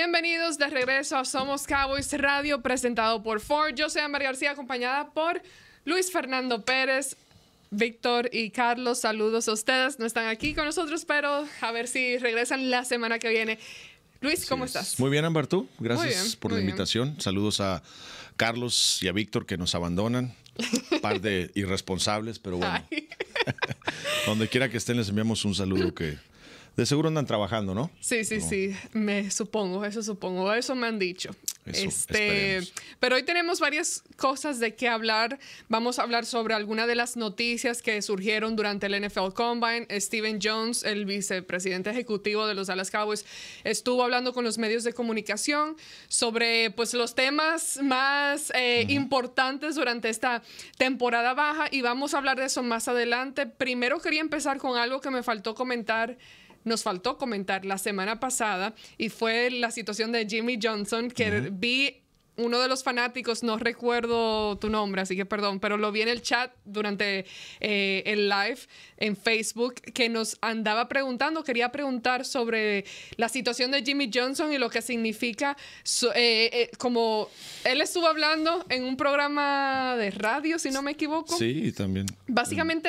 Bienvenidos de regreso a Somos Cowboys Radio, presentado por Ford. Yo soy María García, acompañada por Luis Fernando Pérez, Víctor y Carlos. Saludos a ustedes. No están aquí con nosotros, pero a ver si regresan la semana que viene. Luis, ¿cómo estás? Muy bien, Amber. tú. Gracias por la invitación. Saludos a Carlos y a Víctor que nos abandonan. Par de irresponsables, pero bueno. Donde quiera que estén, les enviamos un saludo que de seguro andan trabajando, ¿no? Sí, sí, sí, me supongo, eso supongo, eso me han dicho. este, pero hoy tenemos varias cosas de qué hablar. Vamos a hablar sobre algunas de las noticias que surgieron durante el NFL Combine. Steven Jones, el vicepresidente ejecutivo de los Dallas Cowboys, estuvo hablando con los medios de comunicación sobre pues, los temas más eh, importantes durante esta temporada baja y vamos a hablar de eso más adelante. Primero quería empezar con algo que me faltó comentar nos faltó comentar la semana pasada y fue la situación de Jimmy Johnson, que vi uno de los fanáticos, no recuerdo tu nombre, así que perdón, pero lo vi en el chat durante eh, el live en Facebook, que nos andaba preguntando, quería preguntar sobre la situación de Jimmy Johnson y lo que significa, eh, eh, como él estuvo hablando en un programa de radio, si no me equivoco. Sí, también. Básicamente,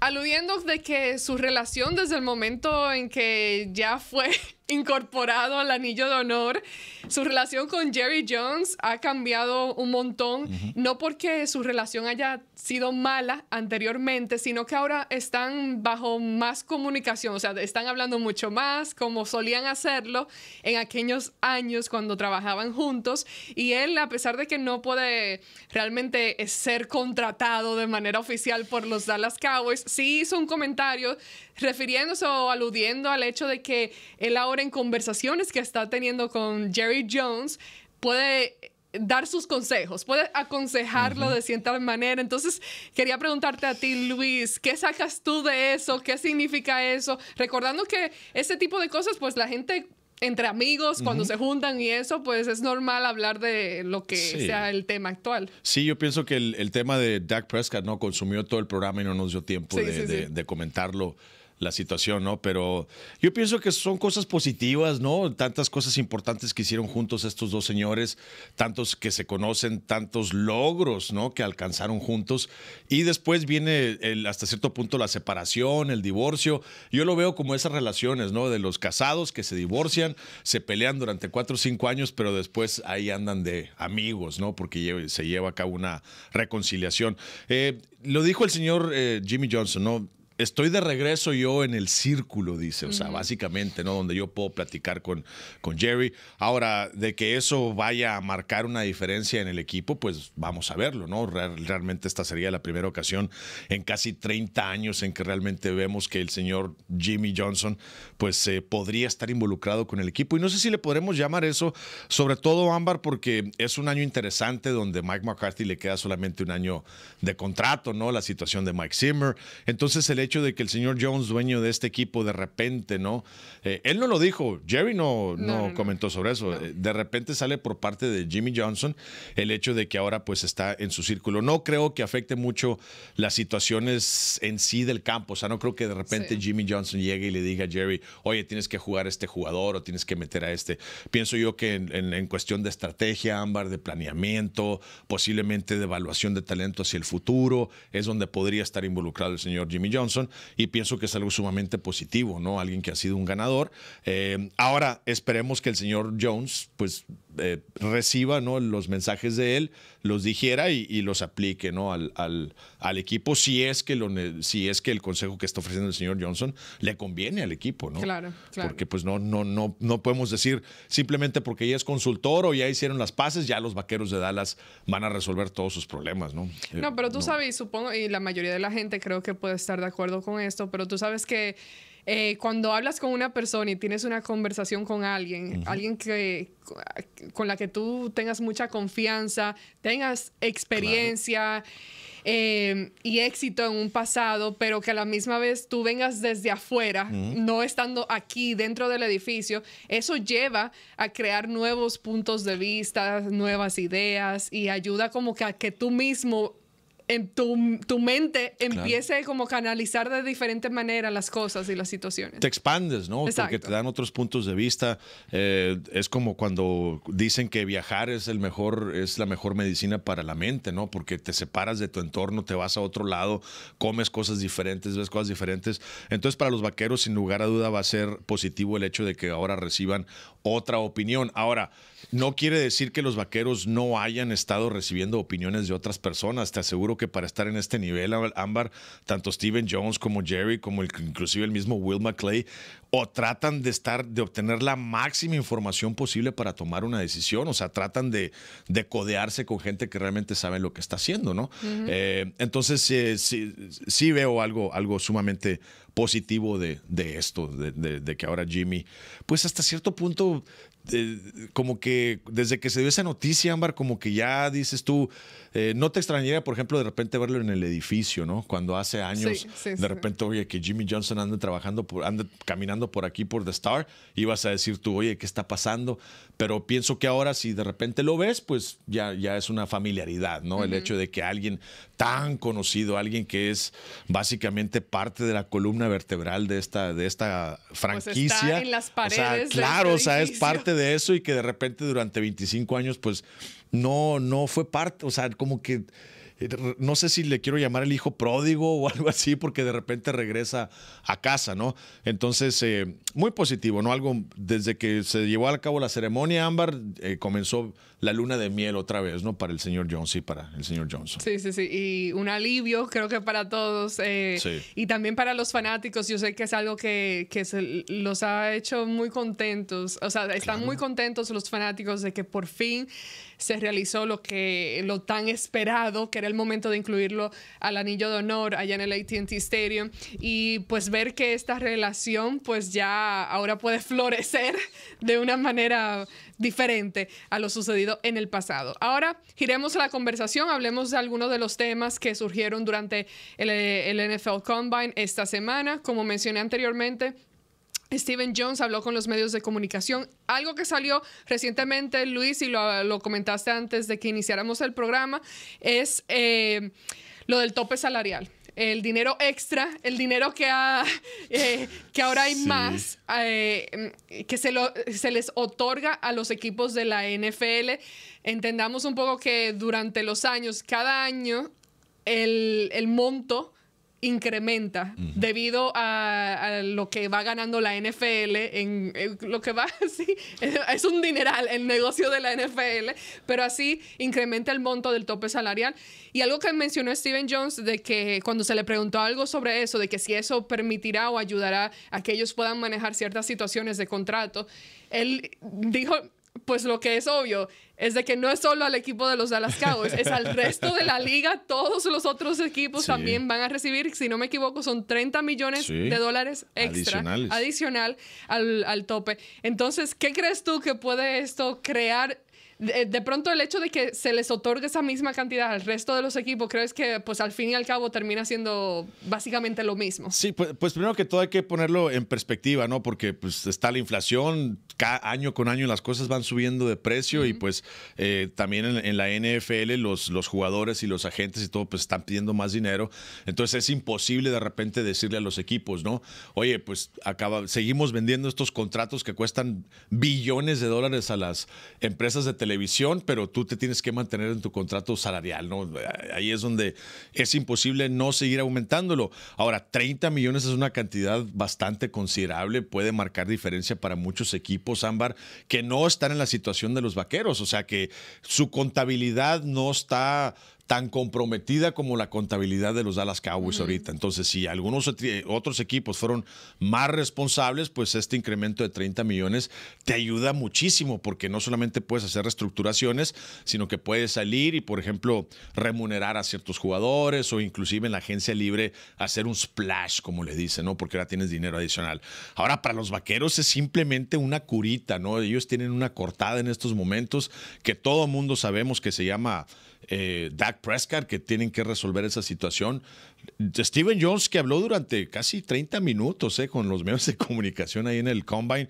aludiendo de que su relación desde el momento en que ya fue incorporado al anillo de honor. Su relación con Jerry Jones ha cambiado un montón, no porque su relación haya sido mala anteriormente, sino que ahora están bajo más comunicación, o sea, están hablando mucho más, como solían hacerlo en aquellos años cuando trabajaban juntos. Y él, a pesar de que no puede realmente ser contratado de manera oficial por los Dallas Cowboys, sí hizo un comentario refiriéndose o aludiendo al hecho de que él ahora en conversaciones que está teniendo con Jerry Jones puede dar sus consejos, puede aconsejarlo de cierta manera. Entonces, quería preguntarte a ti, Luis, ¿qué sacas tú de eso? ¿Qué significa eso? Recordando que ese tipo de cosas, pues la gente entre amigos, cuando se juntan y eso, pues es normal hablar de lo que sea el tema actual. Sí, yo pienso que el, tema de Dak Prescott no consumió todo el programa y no nos dio tiempo de, de comentarlo la situación, ¿no? Pero yo pienso que son cosas positivas, ¿no? Tantas cosas importantes que hicieron juntos estos dos señores, tantos que se conocen, tantos logros, ¿no? Que alcanzaron juntos. Y después viene hasta cierto punto la separación, el divorcio. Yo lo veo como esas relaciones, ¿no? De los casados que se divorcian, se pelean durante cuatro o cinco años, pero después ahí andan de amigos, ¿no? Porque se lleva a cabo una reconciliación. Eh, lo dijo el señor eh, Jimmy Johnson, ¿no? estoy de regreso yo en el círculo, dice, o sea, básicamente, ¿no? Donde yo puedo platicar con, con Jerry. Ahora, de que eso vaya a marcar una diferencia en el equipo, pues vamos a verlo, ¿no? realmente esta sería la primera ocasión en casi 30 años en que realmente vemos que el señor Jimmy Johnson, pues eh, podría estar involucrado con el equipo. Y no sé si le podremos llamar eso, sobre todo Ámbar, porque es un año interesante donde Mike McCarthy le queda solamente un año de contrato, ¿no? La situación de Mike Zimmer. Entonces, el hecho hecho de que el señor Jones, dueño de este equipo, de repente, ¿no? Eh, él no lo dijo, Jerry no, no, comentó sobre eso. Eh, de repente sale por parte de Jimmy Johnson el hecho de que ahora pues está en su círculo. No creo que afecte mucho las situaciones en sí del campo. O sea, no creo que de repente Jimmy Johnson llegue y le diga a Jerry, oye, tienes que jugar a este jugador o tienes que meter a este. Pienso yo que en cuestión de estrategia, ámbar, de planeamiento, posiblemente de evaluación de talento hacia el futuro, es donde podría estar involucrado el señor Jimmy Johnson y pienso que es algo sumamente positivo, ¿no? Alguien que ha sido un ganador. Eh, ahora esperemos que el señor Jones pues eh, reciba ¿no? los mensajes de él, los dijera y, los aplique ¿no? al, al, equipo si es, que lo, si es que el consejo que está ofreciendo el señor Johnson le conviene al equipo, ¿no? Claro, claro. Porque pues no, no, no, no podemos decir simplemente porque ya es consultor o ya hicieron las paces, ya los vaqueros de Dallas van a resolver todos sus problemas, ¿no? No, pero tú sabes, supongo, y la mayoría de la gente creo que puede estar de acuerdo con esto, pero tú sabes que eh, cuando hablas con una persona y tienes una conversación con alguien, alguien que, con la que tú tengas mucha confianza, tengas experiencia. Eh, y éxito en un pasado, pero que a la misma vez tú vengas desde afuera, no estando aquí dentro del edificio, eso lleva a crear nuevos puntos de vista, nuevas ideas y ayuda como que a que tú mismo en tu, mente empiece a como canalizar de diferente manera las cosas y las situaciones. Te expandes, ¿no? Porque te dan otros puntos de vista. Eh, es como cuando dicen que viajar es el mejor, es la mejor medicina para la mente, ¿no? Porque te separas de tu entorno, te vas a otro lado, comes cosas diferentes, ves cosas diferentes. Entonces, para los vaqueros, sin lugar a duda, va a ser positivo el hecho de que ahora reciban otra opinión. Ahora, no quiere decir que los vaqueros no hayan estado recibiendo opiniones de otras personas. Te aseguro que para estar en este nivel, Ámbar, tanto Steven Jones como Jerry, como inclusive el mismo Will McClay, o tratan de estar, de obtener la máxima información posible para tomar una decisión. O sea, tratan de, de codearse con gente que realmente sabe lo que está haciendo, ¿no? Eh, entonces, eh, sí, veo algo, algo sumamente positivo de, esto, de que ahora Jimmy, pues hasta cierto punto como que desde que se dio esa noticia, Ámbar, como que ya dices tú, eh, no te extrañaría, por ejemplo, de repente verlo en el edificio, ¿no? Cuando hace años, de repente, oye, que Jimmy Johnson anda trabajando, por, anda caminando por aquí por The Star, ibas a decir tú, oye, ¿qué está pasando? Pero pienso que ahora si de repente lo ves, pues ya, ya es una familiaridad, ¿no? El hecho de que alguien tan conocido, alguien que es básicamente parte de la columna vertebral de esta, de esta pues franquicia. está en las paredes. claro, o sea, es parte de eso y que de repente durante 25 años, pues no, no fue parte, o sea, como que eh, no sé si le quiero llamar el hijo pródigo o algo así, porque de repente regresa a casa, ¿no? Entonces, eh, muy positivo, ¿no? Algo, desde que se llevó a cabo la ceremonia, Ámbar eh, comenzó la luna de miel otra vez, ¿no? Para el señor Jones y para el señor Johnson. Sí, sí, sí. Y un alivio, creo que para todos. Eh, y también para los fanáticos. Yo sé que es algo que, los ha hecho muy contentos. O sea, están muy contentos los fanáticos de que por fin se realizó lo que lo tan esperado, que era el momento de incluirlo al anillo de honor allá en el ATT Stadium. Y pues ver que esta relación, pues ya ahora puede florecer de una manera diferente a lo sucedido en el pasado. Ahora giremos la conversación, hablemos de algunos de los temas que surgieron durante el, NFL Combine esta semana. Como mencioné anteriormente, Steven Jones habló con los medios de comunicación. Algo que salió recientemente, Luis, y lo, comentaste antes de que iniciáramos el programa, es eh, lo del tope salarial el dinero extra, el dinero que, ha, eh, que ahora hay más, eh, que se, lo, se les otorga a los equipos de la NFL. Entendamos un poco que durante los años, cada año, el, el monto incrementa debido a, lo que va ganando la NFL en, lo que va así es, un dineral el negocio de la NFL pero así incrementa el monto del tope salarial y algo que mencionó Steven Jones de que cuando se le preguntó algo sobre eso de que si eso permitirá o ayudará a que ellos puedan manejar ciertas situaciones de contrato él dijo pues lo que es obvio es de que no es solo al equipo de los Dallas Cowboys, es al resto de la liga, todos los otros equipos también van a recibir, si no me equivoco, son 30 millones de dólares extra, adicional al, al tope. Entonces, ¿qué crees tú que puede esto crear eh, de, pronto el hecho de que se les otorgue esa misma cantidad al resto de los equipos, creo que pues al fin y al cabo termina siendo básicamente lo mismo. Sí, pues, pues, primero que todo hay que ponerlo en perspectiva, ¿no? Porque pues está la inflación, año con año las cosas van subiendo de precio y pues eh, también en, la NFL los, los jugadores y los agentes y todo pues están pidiendo más dinero. Entonces es imposible de repente decirle a los equipos, ¿no? Oye, pues acaba, seguimos vendiendo estos contratos que cuestan billones de dólares a las empresas de televisión televisión, pero tú te tienes que mantener en tu contrato salarial, ¿no? Ahí es donde es imposible no seguir aumentándolo. Ahora, 30 millones es una cantidad bastante considerable, puede marcar diferencia para muchos equipos, Ámbar, que no están en la situación de los vaqueros, o sea que su contabilidad no está tan comprometida como la contabilidad de los Dallas Cowboys ahorita. Entonces, si algunos otros equipos fueron más responsables, pues este incremento de 30 millones te ayuda muchísimo porque no solamente puedes hacer reestructuraciones, sino que puedes salir y, por ejemplo, remunerar a ciertos jugadores o inclusive en la agencia libre hacer un splash, como le dicen, ¿no? Porque ahora tienes dinero adicional. Ahora, para los vaqueros es simplemente una curita, ¿no? Ellos tienen una cortada en estos momentos que todo mundo sabemos que se llama eh, Dak Prescott, que tienen que resolver esa situación. Steven Jones, que habló durante casi 30 minutos eh, con los medios de comunicación ahí en el Combine,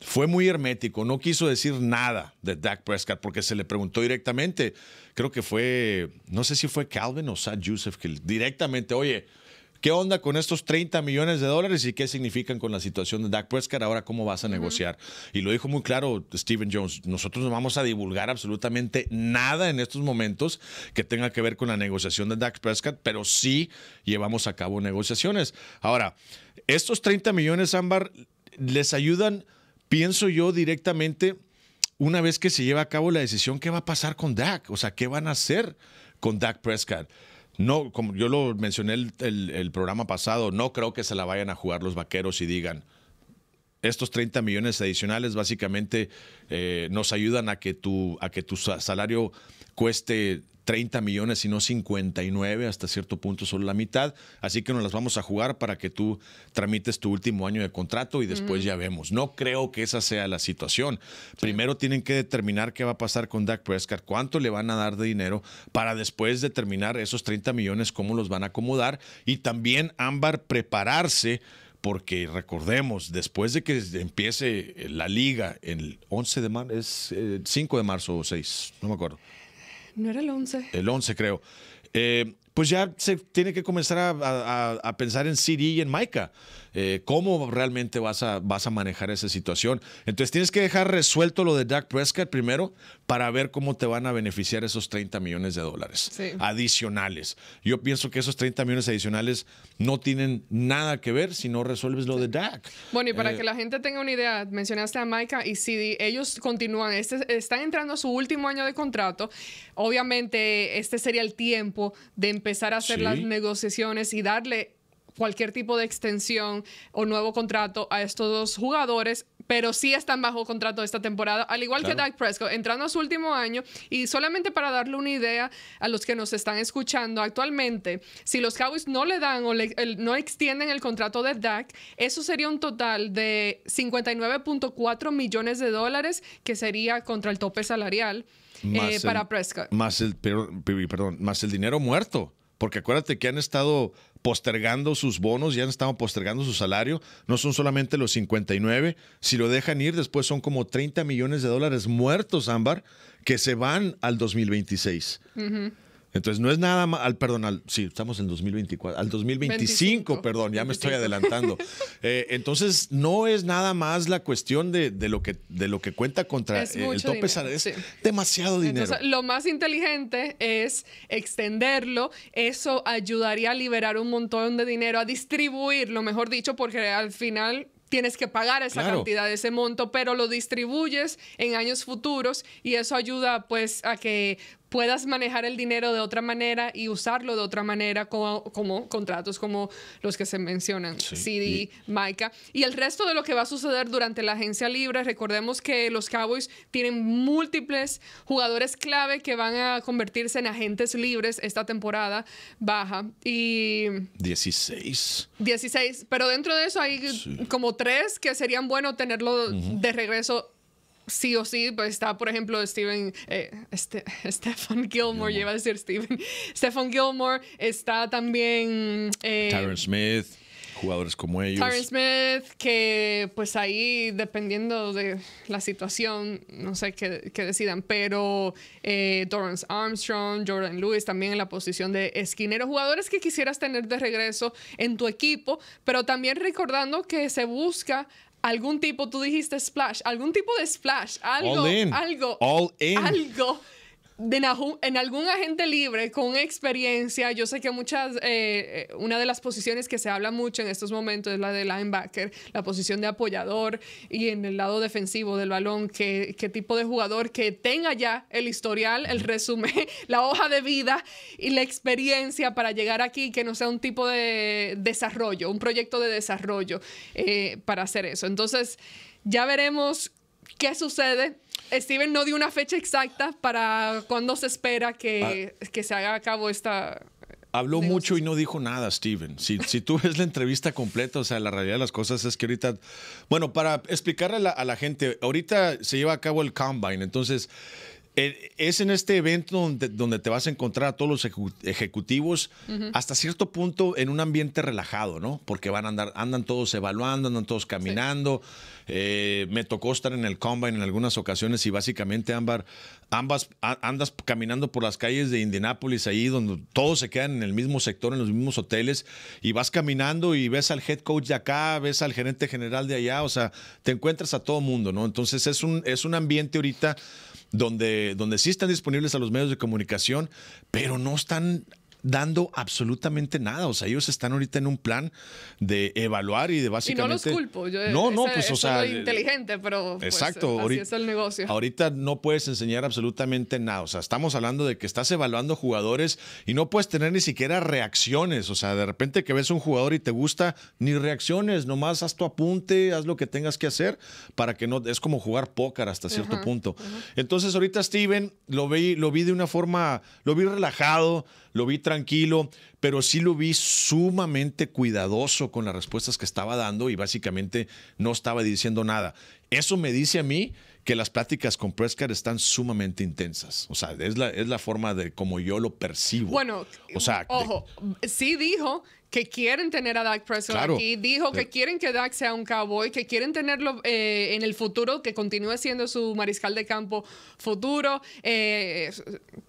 fue muy hermético, no quiso decir nada de Dak Prescott porque se le preguntó directamente. Creo que fue, no sé si fue Calvin o Sad Joseph, que directamente, oye, ¿Qué onda con estos 30 millones de dólares y qué significan con la situación de Dak Prescott? Ahora, ¿cómo vas a negociar? Y lo dijo muy claro Steven Jones, nosotros no vamos a divulgar absolutamente nada en estos momentos que tenga que ver con la negociación de Dak Prescott, pero sí llevamos a cabo negociaciones. Ahora, estos 30 millones, Ámbar, les ayudan, pienso yo, directamente una vez que se lleva a cabo la decisión, ¿qué va a pasar con Dak? O sea, ¿qué van a hacer con Dak Prescott? No, como yo lo mencioné el, el, programa pasado, no creo que se la vayan a jugar los vaqueros y digan, estos 30 millones adicionales básicamente eh, nos ayudan a que, tu, a que tu salario cueste 30 millones y no 59, hasta cierto punto solo la mitad. Así que nos las vamos a jugar para que tú tramites tu último año de contrato y después ya vemos. No creo que esa sea la situación. Primero tienen que determinar qué va a pasar con Dak Prescott, cuánto le van a dar de dinero para después determinar esos 30 millones, cómo los van a acomodar y también Ámbar prepararse porque recordemos, después de que empiece la liga el 11 de marzo, es el eh, 5 de marzo o 6, no me acuerdo. No era el 11. El 11, creo. Eh, pues ya se tiene que comenzar a, a pensar en CD y en Maika. Eh, cómo realmente vas a, vas a manejar esa situación. Entonces tienes que dejar resuelto lo de Dak Prescott primero para ver cómo te van a beneficiar esos 30 millones de dólares adicionales. Yo pienso que esos 30 millones adicionales no tienen nada que ver si no resuelves lo de Dak. Bueno, y para eh, que la gente tenga una idea, mencionaste a Micah y si ellos continúan, este, están entrando a su último año de contrato. Obviamente, este sería el tiempo de empezar a hacer las negociaciones y darle cualquier tipo de extensión o nuevo contrato a estos dos jugadores, pero sí están bajo contrato esta temporada, al igual que Dak Prescott, entrando a su último año. Y solamente para darle una idea a los que nos están escuchando actualmente, si los Cowboys no le dan o no extienden el contrato de Dak, eso sería un total de 59.4 millones de dólares, que sería contra el tope salarial. Eh, para Prescott. Más el, más el dinero muerto. Porque acuérdate que han estado postergando sus bonos, ya han estado postergando su salario. No son solamente los 59. Si lo dejan ir, después son como 30 millones de dólares muertos, Ámbar, que se van al 2026. Entonces, no es nada más, al, perdón, al, sí, estamos en 2024, al 2025, perdón, ya me estoy adelantando. Eh, entonces, no es nada más la cuestión de, lo, que, de lo que cuenta contra eh, el tope salarial, es demasiado dinero. lo más inteligente es extenderlo, eso ayudaría a liberar un montón de dinero, a distribuirlo, mejor dicho, porque al final tienes que pagar esa cantidad, ese monto, pero lo distribuyes en años futuros y eso ayuda pues a que puedas manejar el dinero de otra manera y usarlo de otra manera como, contratos como los que se mencionan, CD, y... Y el resto de lo que va a suceder durante la agencia libre, recordemos que los Cowboys tienen múltiples jugadores clave que van a convertirse en agentes libres esta temporada baja. Y... 16. 16, pero dentro de eso hay como tres que serían bueno tenerlo de regreso sí o sí, pues está, por ejemplo, Steven, eh, este, Stephen Gilmore, lleva a decir Steven, Stephen Gilmore, está también... Eh, Tyron Smith jugadores como ellos. Tyron Smith, que pues ahí dependiendo de la situación, no sé qué, decidan, pero eh, Armstrong, Jordan Lewis también en la posición de esquinero, jugadores que quisieras tener de regreso en tu equipo, pero también recordando que se busca algún tipo, tú dijiste splash, algún tipo de splash, algo, algo, algo de en algún agente libre con experiencia, yo sé que muchas, eh, eh, una de las posiciones que se habla mucho en estos momentos es la de linebacker, la posición de apoyador y en el lado defensivo del balón, qué, qué tipo de jugador que tenga ya el historial, el resumen, la hoja de vida y la experiencia para llegar aquí, que no sea un tipo de desarrollo, un proyecto de desarrollo eh, para hacer eso. Entonces, ya veremos qué sucede Steven no dio una fecha exacta para cuándo se espera que, ah. que se haga a cabo esta, Habló mucho y no dijo nada, Steven. Si, tú ves la entrevista completa, o sea, la realidad de las cosas es que ahorita, bueno, para explicarle a la gente, ahorita se lleva a cabo el combine, entonces eh, es en este evento donde, donde, te vas a encontrar a todos los ejecutivos hasta cierto punto en un ambiente relajado, ¿no? Porque van a andar, andan todos evaluando, andan todos caminando. Eh, me tocó estar en el combine en algunas ocasiones y básicamente Ámbar ambas andas caminando por las calles de Indianápolis, ahí donde todos se quedan en el mismo sector, en los mismos hoteles, y vas caminando y ves al head coach de acá, ves al gerente general de allá, o sea, te encuentras a todo mundo, ¿no? Entonces es un, es un ambiente ahorita donde, donde sí están disponibles a los medios de comunicación, pero no están dando absolutamente nada. O sea, ellos están ahorita en un plan de evaluar y de básicamente. Y no los culpo. Yo, no, pues, o sea. inteligente, pero. Pues, Exacto. ahorita, el negocio. Ahorita no puedes enseñar absolutamente nada. O sea, estamos hablando de que estás evaluando jugadores y no puedes tener ni siquiera reacciones. O sea, de repente que ves un jugador y te gusta, ni reacciones, nomás haz tu apunte, haz lo que tengas que hacer para que no. Es como jugar póker hasta cierto punto. Entonces, ahorita Steven lo vi, lo vi de una forma. Lo vi relajado, lo vi tranquilo, pero sí lo vi sumamente cuidadoso con las respuestas que estaba dando y básicamente no estaba diciendo nada. Eso me dice a mí que las pláticas con Prescott están sumamente intensas. O sea, es la, es la forma de como yo lo percibo. Bueno, o sea, ojo, sí dijo que quieren tener a Dak Prescott aquí, dijo que eh. quieren que Dak sea un cowboy, que quieren tenerlo eh, en el futuro, que continúe siendo su mariscal de campo futuro, eh,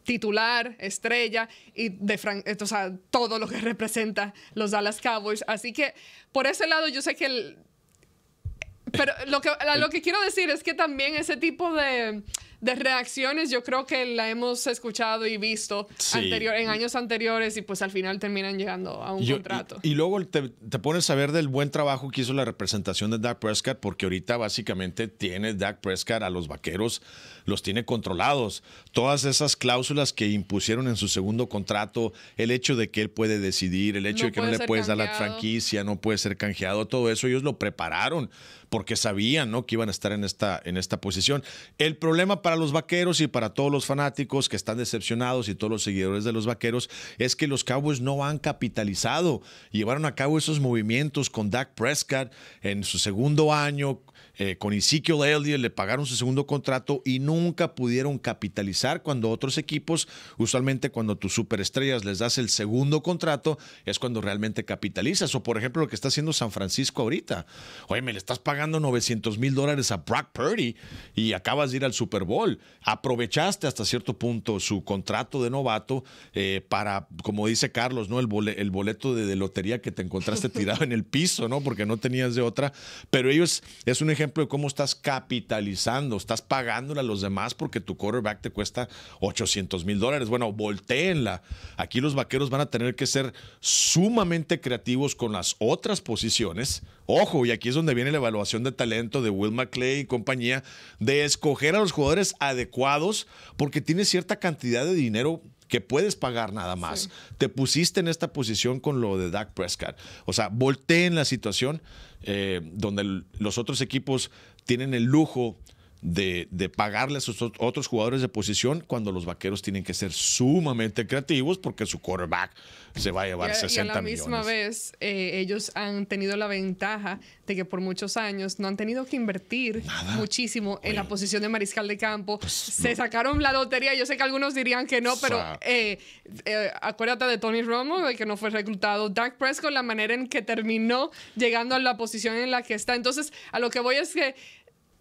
titular, estrella y de o sea, todo lo que representa los Dallas Cowboys. Así que por ese lado yo sé que pero lo que, lo que quiero decir es que también ese tipo de de reacciones yo creo que la hemos escuchado y visto en años anteriores y pues al final terminan llegando a un contrato. Y, luego te, te, pones a ver del buen trabajo que hizo la representación de Dak Prescott porque ahorita básicamente tiene Dak Prescott a los vaqueros los tiene controlados. Todas esas cláusulas que impusieron en su segundo contrato, el hecho de que él puede decidir, el hecho de que no le puedes dar la franquicia, no puede ser canjeado, todo eso ellos lo prepararon porque sabían ¿no? que iban a estar en esta, en esta posición. El problema para los vaqueros y para todos los fanáticos que están decepcionados y todos los seguidores de los vaqueros es que los Cowboys no han capitalizado. Llevaron a cabo esos movimientos con Dak Prescott en su segundo año eh, con Ezekiel Elliott le pagaron su segundo contrato y nunca pudieron capitalizar cuando otros equipos, usualmente cuando tus superestrellas les das el segundo contrato, es cuando realmente capitalizas. O por ejemplo lo que está haciendo San Francisco ahorita. Oye, me le estás pagando 900 mil dólares a Brock Purdy y acabas de ir al Super Bowl. Aprovechaste hasta cierto punto su contrato de novato eh, para, como dice Carlos, ¿no? El, el boleto de, de, lotería que te encontraste tirado en el piso, ¿no? Porque no tenías de otra. Pero ellos, es un ejemplo de cómo estás capitalizando, estás pagándole a los demás porque tu quarterback te cuesta 800 mil dólares. Bueno, volteenla. Aquí los vaqueros van a tener que ser sumamente creativos con las otras posiciones. Ojo, y aquí es donde viene la evaluación de talento de Will McClay y compañía, de escoger a los jugadores adecuados porque tiene cierta cantidad de dinero que puedes pagar nada más. Te pusiste en esta posición con lo de Dak Prescott. O sea, en la situación eh, donde los otros equipos tienen el lujo de, pagarle a sus otros jugadores de posición cuando los vaqueros tienen que ser sumamente creativos porque su quarterback se va a llevar 60 millones. Y a la misma vez, eh, ellos han tenido la ventaja de que por muchos años no han tenido que invertir muchísimo en la posición de mariscal de campo. Pues, se sacaron la lotería. Yo sé que algunos dirían que no, pero eh, eh, acuérdate de Tony Romo, de que no fue reclutado. Dak Prescott, la manera en que terminó llegando a la posición en la que está. Entonces, a lo que voy es que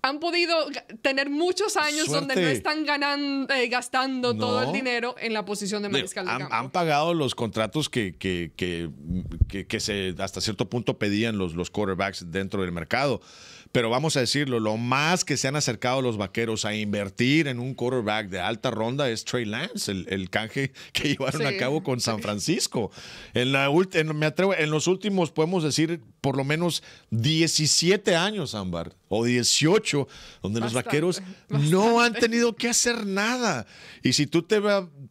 han podido tener muchos años donde no están ganando, eh, gastando todo el dinero en la posición de mariscal de han, Han pagado los contratos que, que, que, que, se hasta cierto punto pedían los, los quarterbacks dentro del mercado pero vamos a decirlo, lo más que se han acercado los vaqueros a invertir en un quarterback de alta ronda es Trey Lance, el, canje que llevaron a cabo con San Francisco. En, la me atrevo, en los últimos, podemos decir, por lo menos 17 años, Ámbar, o 18, donde los vaqueros no han tenido que hacer nada. Y si tú te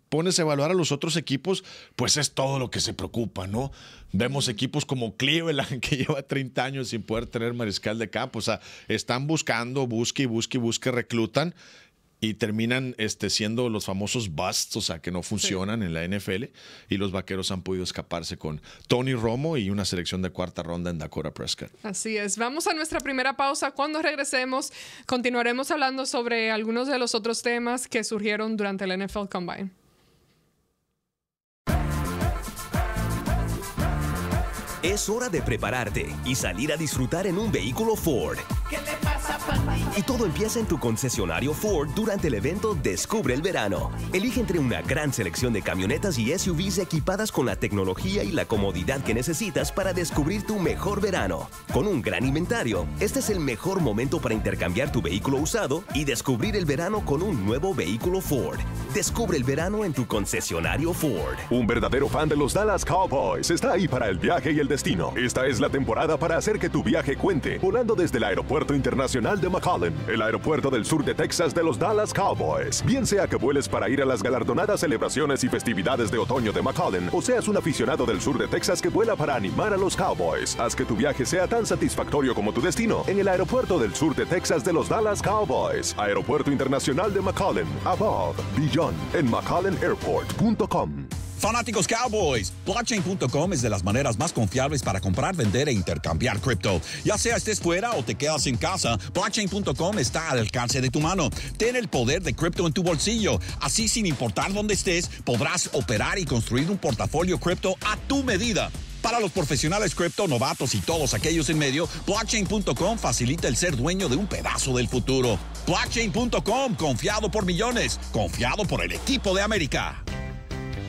pones a evaluar a los otros equipos, pues es todo lo que se preocupa, ¿no? Vemos equipos como Cleveland, que lleva 30 años sin poder tener mariscal de campo. O sea, están buscando, busque y busque y busque, reclutan y terminan este, siendo los famosos busts, o sea, que no funcionan en la NFL. Y los vaqueros han podido escaparse con Tony Romo y una selección de cuarta ronda en Dakota Prescott. Así es. Vamos a nuestra primera pausa. Cuando regresemos, continuaremos hablando sobre algunos de los otros temas que surgieron durante el NFL Combine. Es hora de prepararte y salir a disfrutar en un vehículo Ford. Y todo empieza en tu concesionario Ford durante el evento Descubre el Verano. Elige entre una gran selección de camionetas y SUVs equipadas con la tecnología y la comodidad que necesitas para descubrir tu mejor verano. Con un gran inventario, este es el mejor momento para intercambiar tu vehículo usado y descubrir el verano con un nuevo vehículo Ford. Descubre el verano en tu concesionario Ford. Un verdadero fan de los Dallas Cowboys está ahí para el viaje y el destino. Esta es la temporada para hacer que tu viaje cuente, volando desde el Aeropuerto Internacional de McAllen, el aeropuerto del sur de Texas de los Dallas Cowboys. Bien sea que vueles para ir a las galardonadas celebraciones y festividades de otoño de McAllen, o seas un aficionado del sur de Texas que vuela para animar a los Cowboys, haz que tu viaje sea tan satisfactorio como tu destino en el aeropuerto del sur de Texas de los Dallas Cowboys. Aeropuerto Internacional de McAllen, above, beyond, en Fanáticos Cowboys, blockchain.com es de las maneras más confiables para comprar, vender e intercambiar cripto. Ya sea estés fuera o te quedas en casa, blockchain.com está al alcance de tu mano. Ten el poder de cripto en tu bolsillo. Así, sin importar dónde estés, podrás operar y construir un portafolio cripto a tu medida. Para los profesionales cripto, novatos y todos aquellos en medio, blockchain.com facilita el ser dueño de un pedazo del futuro. Blockchain.com, confiado por millones, confiado por el equipo de América.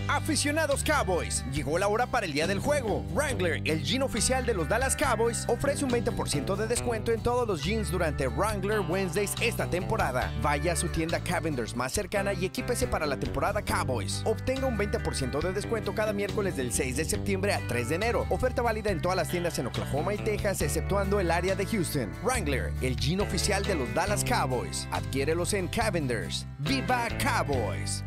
Aficionados Cowboys, llegó la hora para el día del juego. Wrangler, el jean oficial de los Dallas Cowboys, ofrece un 20% de descuento en todos los jeans durante Wrangler Wednesdays esta temporada. Vaya a su tienda Cavenders más cercana y equípese para la temporada Cowboys. Obtenga un 20% de descuento cada miércoles del 6 de septiembre al 3 de enero. Oferta válida en todas las tiendas en Oklahoma y Texas, exceptuando el área de Houston. Wrangler, el jean oficial de los Dallas Cowboys. Adquiérelos en Cavenders. ¡Viva Cowboys!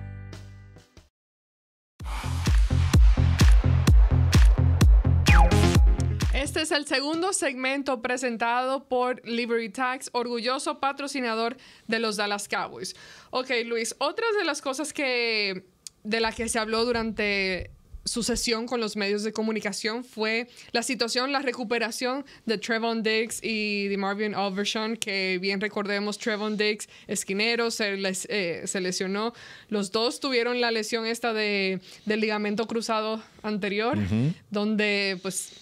Este es el segundo segmento presentado por Liberty Tax, orgulloso patrocinador de los Dallas Cowboys. Ok, Luis, otra de las cosas que de las que se habló durante su sesión con los medios de comunicación fue la situación, la recuperación de Trevon Diggs y de Marvin Overshawn, que bien recordemos, Trevon Diggs, esquinero, se, eh, lesionó. Los dos tuvieron la lesión esta del ligamento cruzado anterior, donde pues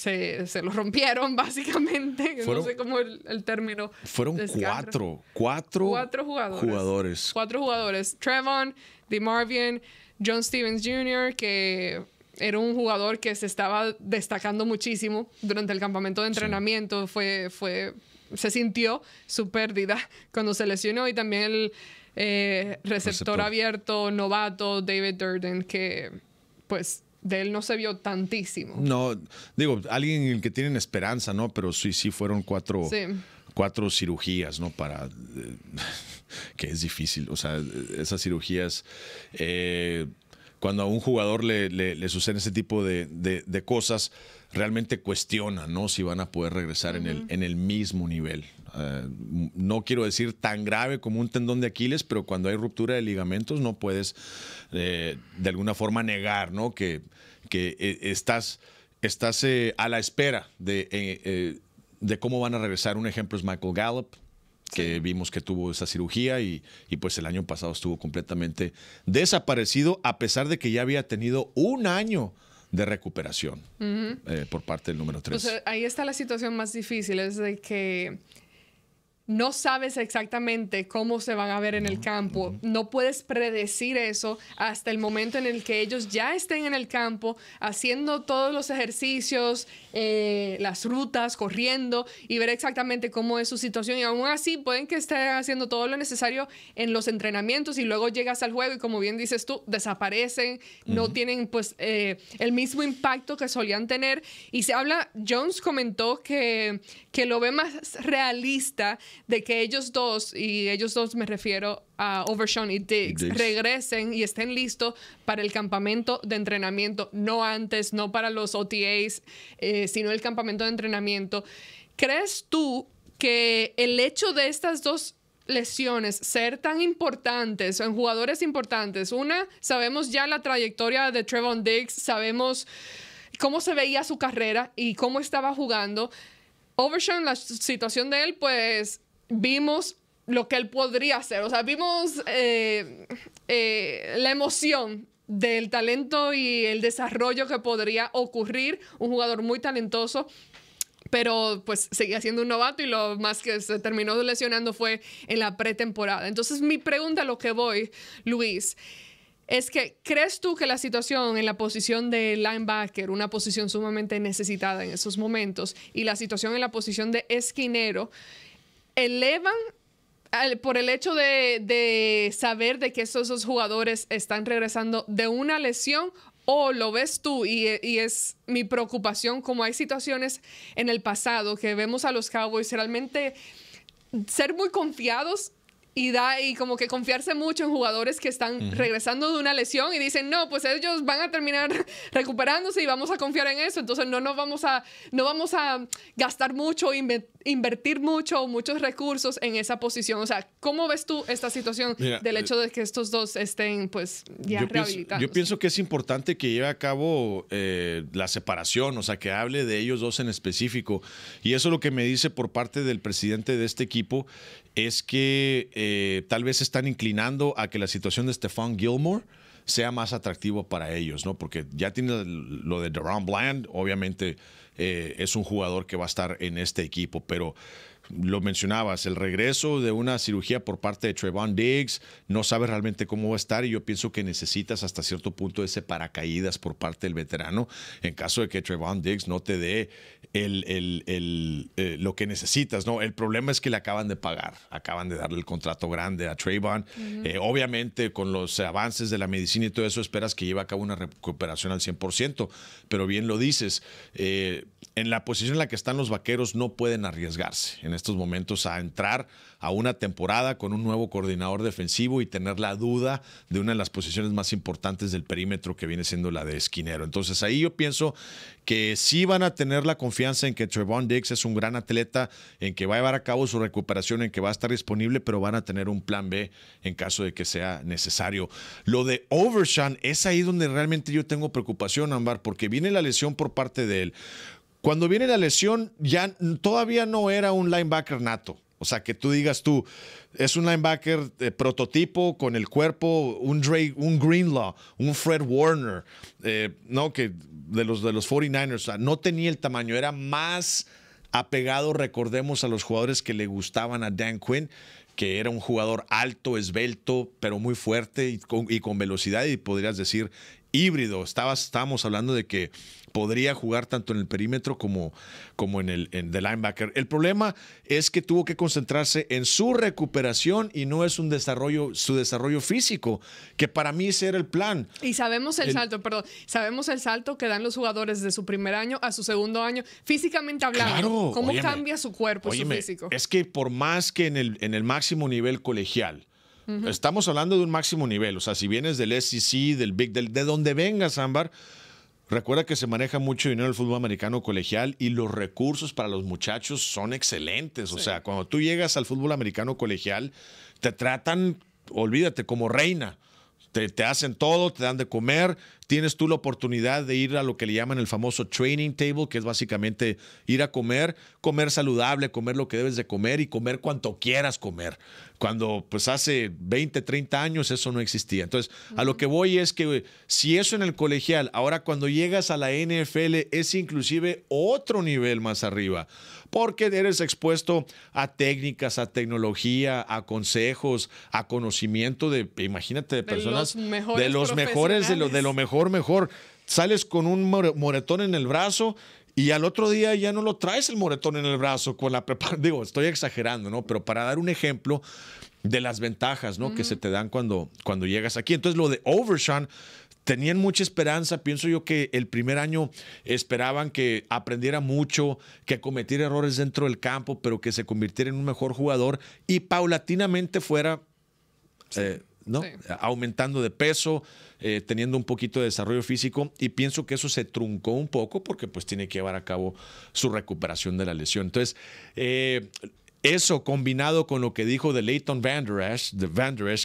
se, lo rompieron, básicamente. no sé cómo el, término. Fueron cuatro, cuatro, cuatro jugadores, jugadores. Cuatro jugadores. Trevon, DeMarvian, John Stevens Jr., que era un jugador que se estaba destacando muchísimo durante el campamento de entrenamiento. Fue, fue, se sintió su pérdida cuando se lesionó y también el eh, receptor, abierto novato David Durden, que pues de él no se vio tantísimo. No, digo, alguien en el que tienen esperanza, ¿no? Pero sí, sí fueron cuatro, cuatro cirugías, ¿no? Para. Eh, que es difícil. O sea, esas cirugías. Eh, cuando a un jugador le, le, ese tipo de, cosas, realmente cuestiona, ¿no? Si van a poder regresar en, el, en el mismo nivel. Eh, no quiero decir tan grave como un tendón de Aquiles, pero cuando hay ruptura de ligamentos no puedes eh, de alguna forma negar ¿no? que, que eh, estás, estás a la espera de, de cómo van a regresar. Un ejemplo es Michael Gallup, que vimos que tuvo esa cirugía y, pues el año pasado estuvo completamente desaparecido a pesar de que ya había tenido un año de recuperación por parte del número 3. Pues, ahí está la situación más difícil, es de que no sabes exactamente cómo se van a ver en el campo, no puedes predecir eso hasta el momento en el que ellos ya estén en el campo haciendo todos los ejercicios, eh, las rutas, corriendo y ver exactamente cómo es su situación. Y aún así pueden que estén haciendo todo lo necesario en los entrenamientos y luego llegas al juego y como bien dices tú, desaparecen, no tienen pues eh, el mismo impacto que solían tener. Y se habla, Jones comentó que, que lo ve más realista de que ellos dos, y ellos dos me refiero a Overshawn y Diggs, regresen y estén listos para el campamento de entrenamiento, no antes, no para los OTAs, eh, sino el campamento de entrenamiento. ¿Crees tú que el hecho de estas dos lesiones ser tan importantes en jugadores importantes. Una, sabemos ya la trayectoria de Trevon Diggs, sabemos cómo se veía su carrera y cómo estaba jugando. Overshawn, la situación de él, pues vimos lo que él podría hacer, o sea, vimos eh, eh, la emoción del talento y el desarrollo que podría ocurrir, un jugador muy talentoso, pero pues seguía siendo un novato y lo más que se terminó lesionando fue en la pretemporada. Entonces mi pregunta a lo que voy, Luis, es que ¿crees tú que la situación en la posición de linebacker, una posición sumamente necesitada en esos momentos, y la situación en la posición de esquinero, elevan por el hecho de, saber de que esos jugadores están regresando de una lesión o lo ves tú y, y, es mi preocupación, como hay situaciones en el pasado que vemos a los Cowboys realmente ser muy confiados y como que confiarse mucho en jugadores que están regresando de una lesión y dicen, "No, pues ellos van a terminar recuperándose y vamos a confiar en eso." Entonces, no nos vamos a no vamos a gastar mucho, invertir mucho, muchos recursos en esa posición. O sea, ¿cómo ves tú esta situación del eh, hecho de que estos dos estén pues ya yo rehabilitados? Pienso, yo pienso que es importante que lleve a cabo eh, la separación, o sea, que hable de ellos dos en específico. Y eso es lo que me dice por parte del presidente de este equipo es que eh, tal vez están inclinando a que la situación de Stefan Gilmore sea más atractivo para ellos, ¿no? Porque ya tiene lo de Deron Bland, obviamente eh, es un jugador que va a estar en este equipo, pero lo mencionabas, el regreso de una cirugía por parte de Trevon Diggs, no sabes realmente cómo va a estar y yo pienso que necesitas hasta cierto punto ese paracaídas por parte del veterano en caso de que Trevon Diggs no te dé el, el, eh, lo que necesitas, ¿no? El problema es que le acaban de pagar, acaban de darle el contrato grande a Trevon. Eh, obviamente con los avances de la medicina y todo eso esperas que lleve a cabo una recuperación al 100%, pero bien lo dices, eh, en la posición en la que están los vaqueros no pueden arriesgarse en estos momentos a entrar a una temporada con un nuevo coordinador defensivo y tener la duda de una de las posiciones más importantes del perímetro que viene siendo la de esquinero. Entonces ahí yo pienso que sí van a tener la confianza en que Trevon Diggs es un gran atleta, en que va a llevar a cabo su recuperación, en que va a estar disponible, pero van a tener un plan B en caso de que sea necesario. Lo de Overshan es ahí donde realmente yo tengo preocupación, Ambar, porque viene la lesión por parte de él. Cuando viene la lesión, ya todavía no era un linebacker nato. O sea, que tú digas tú, es un linebacker prototipo con el cuerpo, un, Drake, un Greenlaw, un Fred Warner, eh, no, que de los, de los 49ers, o sea, no tenía el tamaño, era más apegado, recordemos, a los jugadores que le gustaban a Dan Quinn, que era un jugador alto, esbelto, pero muy fuerte y y con velocidad, y podrías decir híbrido. estábamos hablando de que podría jugar tanto en el perímetro como, como en el en linebacker. El problema es que tuvo que concentrarse en su recuperación y no es un desarrollo, su desarrollo físico, que para mí ese era el plan. Y sabemos el, salto, perdón, sabemos el salto que dan los jugadores de su primer año a su segundo año, físicamente hablando. ¿Cómo cambia su cuerpo, su físico? Es que por más que en el, en el máximo nivel colegial, Estamos hablando de un máximo nivel. O sea, si vienes del SEC, del Big, del, de donde vengas, Ámbar, recuerda que se maneja mucho dinero en el fútbol americano colegial y los recursos para los muchachos son excelentes. O sea, cuando tú llegas al fútbol americano colegial, te tratan, olvídate, como reina. Te, hacen todo, te dan de comer, tienes tú la oportunidad de ir a lo que le llaman el famoso training table, que es básicamente ir a comer, comer saludable, comer lo que debes de comer y comer cuanto quieras comer. Cuando pues hace 20, 30 años eso no existía. Entonces, a lo que voy es que eh, si eso en el colegial, ahora cuando llegas a la NFL es inclusive otro nivel más arriba porque eres expuesto a técnicas, a tecnología, a consejos, a conocimiento de, imagínate, de personas, de los mejores, de lo, mejor, mejor. Sales con un moretón en el brazo y al otro día ya no lo traes el moretón en el brazo con la preparación. Digo, estoy exagerando, ¿no? Pero para dar un ejemplo de las ventajas, ¿no? Que se te dan cuando, cuando llegas aquí. Entonces, lo de Overshan tenían mucha esperanza. Pienso yo que el primer año esperaban que aprendiera mucho, que cometiera errores dentro del campo, pero que se convirtiera en un mejor jugador y paulatinamente fuera, eh, ¿no? Aumentando de peso, eh, teniendo un poquito de desarrollo físico y pienso que eso se truncó un poco porque pues tiene que llevar a cabo su recuperación de la lesión. Entonces, eh, eso combinado con lo que dijo de Leighton Van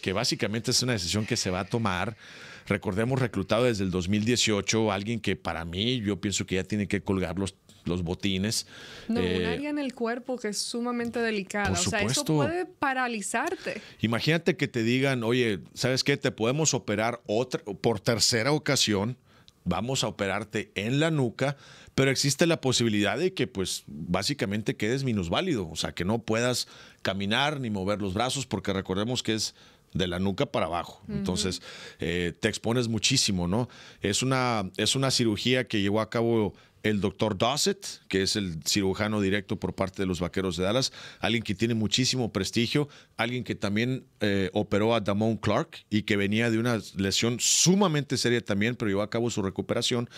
que básicamente es una decisión que se va a tomar. Recordemos, reclutado desde el 2018, alguien que para mí yo pienso que ya tiene que colgar los, los botines. No, un eh, área en el cuerpo que es sumamente delicada. o sea, eso puede paralizarte. Imagínate que te digan, oye, ¿sabes qué? Te podemos operar otra, por tercera ocasión vamos a operarte en la nuca, pero existe la posibilidad de que pues básicamente quedes minusválido, o sea, que no puedas caminar ni mover los brazos, porque recordemos que es de la nuca para abajo. Entonces, eh, te expones muchísimo, ¿no? Es una, es una cirugía que llevó a cabo el doctor Dossett, que es el cirujano directo por parte de los Vaqueros de Dallas, alguien que tiene muchísimo prestigio, alguien que también eh, operó a Damon Clark y que venía de una lesión sumamente seria también, pero llevó a cabo su recuperación.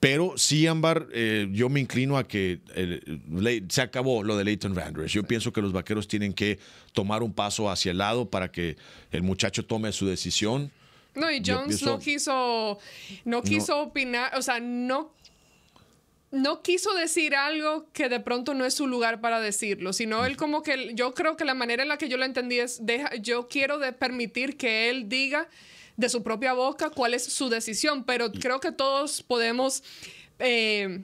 Pero sí, Ámbar, eh, yo me inclino a que eh, se acabó lo de Leighton randers. Yo pienso que los Vaqueros tienen que tomar un paso hacia el lado para que el muchacho tome su decisión. No, y Jones no quiso, no quiso opinar, o sea, no no quiso decir algo que de pronto no es su lugar para decirlo, sino él como que yo creo que la manera en la que yo lo entendí es yo quiero permitir que él diga de su propia boca cuál es su decisión, pero creo que todos podemos eh,